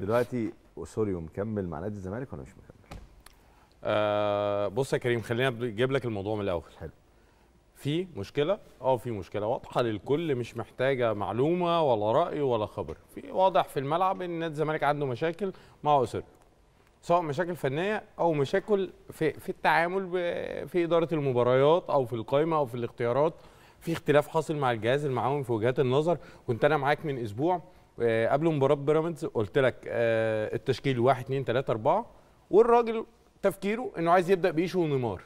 دلوقتي سوري مكمل مع نادي الزمالك ولا مش مكمل؟ آه بص يا كريم خلينا نجيب لك الموضوع من الاول حلو في مشكله اه في مشكله واضحه للكل مش محتاجه معلومه ولا راي ولا خبر في واضح في الملعب ان نادي الزمالك عنده مشاكل مع اسرته سواء مشاكل فنيه او مشاكل في في التعامل في اداره المباريات او في القائمه او في الاختيارات في اختلاف حاصل مع الجهاز المعاون في وجهات النظر كنت انا معاك من اسبوع آه، قبل مباراه بيراميدز قلت لك آه، التشكيل 1 2 3 4 والراجل تفكيره انه عايز يبدا بيشو ونيمار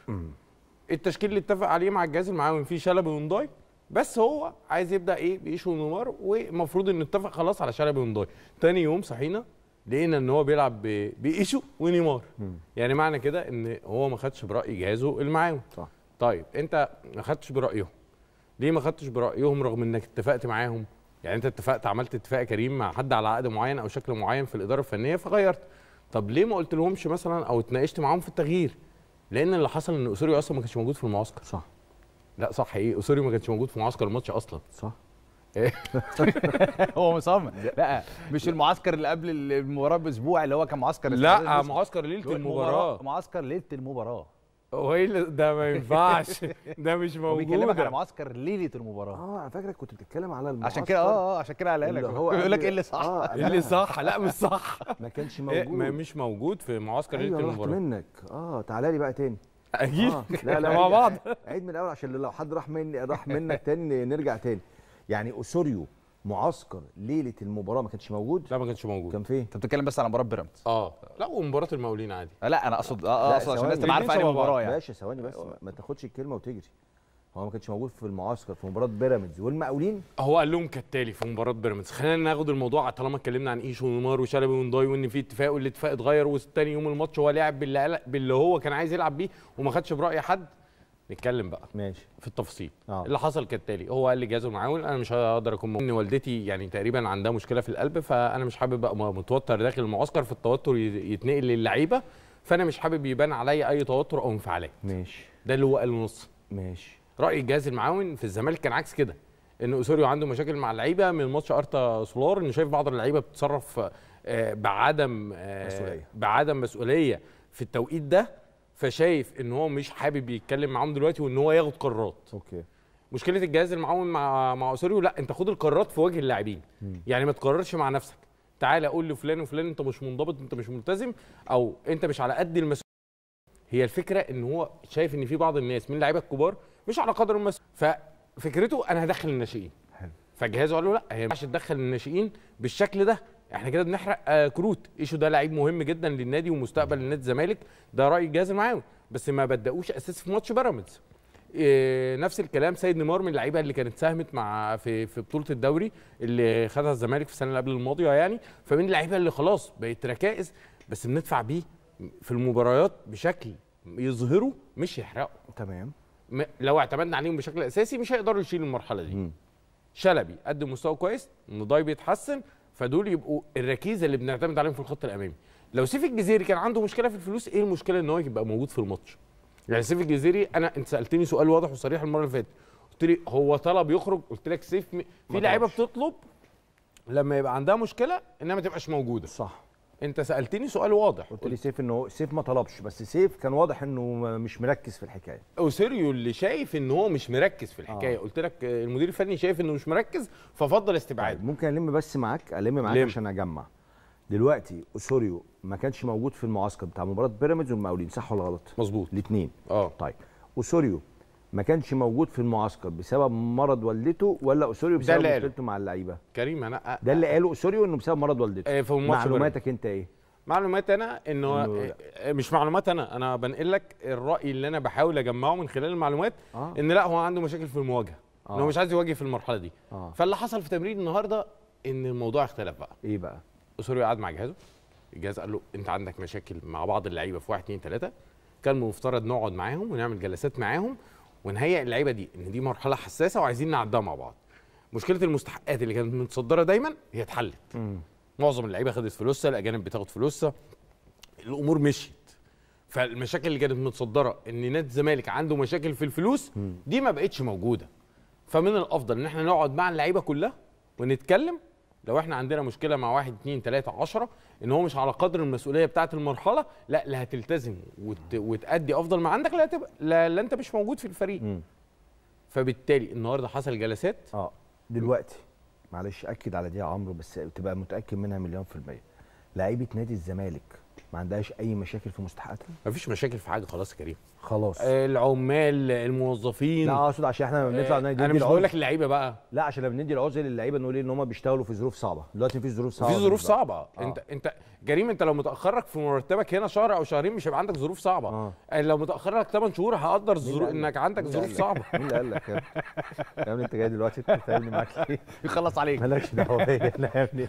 التشكيل اللي اتفق عليه مع الجهاز المعاون فيه شلبي ونداي بس هو عايز يبدا ايه بيشو ونيمار والمفروض انه اتفق خلاص على شلبي ونداي تاني يوم صحينا لقينا ان هو بيلعب بإيشو ونيمار يعني معنى كده ان هو ما خدش براي جهازه المعاون صح طيب انت ما خدتش برايهم ليه ما خدتش برايهم رغم انك اتفقت معاهم يعني انت اتفقت عملت اتفاق كريم مع حد على عقد معين او شكل معين في الاداره الفنيه فغيرت طب ليه ما قلت لهمش مثلا او اتناقشت معاهم في التغيير لان اللي حصل ان اسوري اصلا ما كانش موجود في المعسكر صح لا صح ايه اسوري ما كانش موجود في معسكر الماتش اصلا صح إيه؟ هو مصمم لا مش المعسكر اللي قبل المباراه باسبوع اللي هو كان معسكر لا معسكر ليله المباراه معسكر ليله المباراه ويل ده ما ينفعش ده مش موجود بيكلمك على معسكر ليله المباراه اه انا فاكرك كنت بتتكلم على المعسكر عشان كده اه اه عشان كده قالها لك هو بيقول لك ايه اللي صح آه، ايه اللي صح لا مش صح إيه، ما كانش موجود ما مش موجود في معسكر أيوة، ليله المباراه منك اه تعالى لي بقى تاني اكيد آه، لا لا مع بعض عيد من الاول عشان لو حد راح مني راح منك تاني نرجع تاني يعني اوسوريو معسكر ليله المباراه ما كانش موجود لا ما كانش موجود كان فين انت بتتكلم بس على مباراه بيراميدز اه لا ومباراه المقاولين عادي لا انا اقصد آه, آه، اقصد عشان الناس تبقى عارفه انهي مباراه يعني ماشي ثواني بس ما تاخدش الكلمه وتجري هو ما كانش موجود في المعسكر في مباراه بيراميدز والمقاولين هو قال لهم كالتالي في مباراه بيراميدز خلينا ناخد الموضوع طالما اتكلمنا عن ايشو ونيمار وشلبي ونداي وان في اتفاق والاتفاق اتغير وثاني يوم الماتش هو لعب باللي باللي هو كان عايز يلعب بيه وما خدش براي حد نتكلم بقى ماشي في التفصيل آه. اللي حصل كالتالي هو قال لي جهاز المعاون انا مش هقدر اكون ان والدتي يعني تقريبا عندها مشكله في القلب فانا مش حابب ابقى متوتر داخل المعسكر فالتوتر يتنقل للعيبه فانا مش حابب يبان عليا اي توتر او انفعالات ماشي ده اللي هو قاله نص ماشي راي الجهاز المعاون في الزمالك كان عكس كده ان اسوريو عنده مشاكل مع اللعيبه من ماتش ارتا سولار انه شايف بعض اللعيبه بتتصرف آه، بعدم آه، مسؤولية. بعدم مسؤوليه في التوقيت ده فشايف ان هو مش حابب يتكلم معاهم دلوقتي وان هو ياخد قرارات اوكي مشكله الجهاز المعاون مع مع اسوريو لا انت خد القرارات في وجه اللاعبين يعني ما تقررش مع نفسك تعالى قول لفلان وفلان انت مش منضبط انت مش ملتزم او انت مش على قد المسؤوليه هي الفكره ان هو شايف ان في بعض الناس من اللعيبه الكبار مش على قدر المسؤوليه ففكرته انا هدخل الناشئين فجهازه قال له لا هي ما ينفعش تدخل الناشئين بالشكل ده احنا كده بنحرق آه كروت ايشو ده لعيب مهم جدا للنادي ومستقبل نادي الزمالك ده راي جاز معاوي بس ما بدأوش اساسي في ماتش بيراميدز إيه نفس الكلام سيد نيمار من اللعيبه اللي كانت ساهمت مع في في بطوله الدوري اللي خدها الزمالك في السنه اللي قبل الماضيه يعني فمن اللعيبه اللي خلاص بقت ركائز بس بندفع بيه في المباريات بشكل يظهروا مش يحرقوا تمام لو اعتمدنا عليهم بشكل اساسي مش هيقدروا يشيلوا المرحله دي م. شلبي قدم مستوى كويس نضاي بيتحسن فدول يبقوا الركيزه اللي بنعتمد عليهم في الخط الامامي لو سيف الجزيري كان عنده مشكله في الفلوس ايه المشكله ان هو يبقى موجود في الماتش يعني سيف الجزيري انا انت سالتني سؤال واضح وصريح المره اللي فاتت قلت لي هو طلب يخرج قلت لك سيف في لعيبه بتطلب لما يبقى عندها مشكله انها ما تبقاش موجوده صح انت سالتني سؤال واضح قلت لي سيف انه سيف ما طلبش بس سيف كان واضح انه مش مركز في الحكايه اوسيريو اللي شايف ان هو مش مركز في الحكايه آه. قلت لك المدير الفني شايف انه مش مركز ففضل استبعاد طيب ممكن الم بس معاك الم معاك لم. عشان اجمع دلوقتي اسوريو ما كانش موجود في المعسكر بتاع مباراه بيراميدز والمقاولين صح ولا غلط مظبوط الاثنين اه طيب اسوريو ما كانش موجود في المعسكر بسبب مرض والدته ولا اسوريو بسبب مشكلته مع اللعيبه كريم انا ده اللي قاله اسوريو انه بسبب مرض والدته إيه في معلوماتك انت ايه معلومات انا انه إيه، إيه، مش معلومات انا انا بنقل لك الراي اللي انا بحاول اجمعه من خلال المعلومات آه. ان لا هو عنده مشاكل في المواجهه آه. انه هو مش عايز يواجه في المرحله دي آه. فاللي حصل في تمرين النهارده ان الموضوع اختلف بقى ايه بقى اسوريو قعد مع جهازه الجهاز قال له انت عندك مشاكل مع بعض اللعيبه في 1 2 3 كان المفترض نقعد معاهم ونعمل جلسات معاهم ونهيئ اللعيبه دي ان دي مرحله حساسه وعايزين نعدها مع بعض مشكله المستحقات اللي كانت متصدره دايما هي اتحلت معظم اللعيبه خدت فلوسها الاجانب بتاخد فلوسها الامور مشيت فالمشاكل اللي كانت متصدره ان نادي الزمالك عنده مشاكل في الفلوس دي ما بقتش موجوده فمن الافضل ان احنا نقعد مع اللعيبه كلها ونتكلم لو احنا عندنا مشكله مع واحد اثنين ثلاثه عشره ان هو مش على قدر المسؤوليه بتاعه المرحله لا لا هتلتزم وت... وتادي افضل ما عندك لا, تب... لا لا انت مش موجود في الفريق م. فبالتالي النهارده حصل جلسات اه دلوقتي معلش اكد على دي يا عمرو بس تبقى متاكد منها مليون في الميه لعيبه نادي الزمالك ما عندهاش اي مشاكل في مستحقاتها ما فيش مشاكل في حاجه خلاص يا كريم خلاص العمال الموظفين لا اقصد عشان احنا بنطلع آه، ندي انا مش بقول لك اللعيبه بقى لا عشان لما بندي العذر للعيبه نقول ايه ان هم بيشتغلوا في ظروف صعبه دلوقتي في ظروف صعبه في ظروف صعبه آه. انت انت كريم انت لو متاخرك في مرتبك هنا شهر او شهرين مش هيبقى عندك ظروف صعبه آه. آه، لو متاخرك 8 شهور هقدر الظروف انك عندك ظروف صعبه مين اللي قال لك يا ابني انت جاي دلوقتي تتكلم معاك ليه؟ يخلص عليك مالكش دعوه يا ابني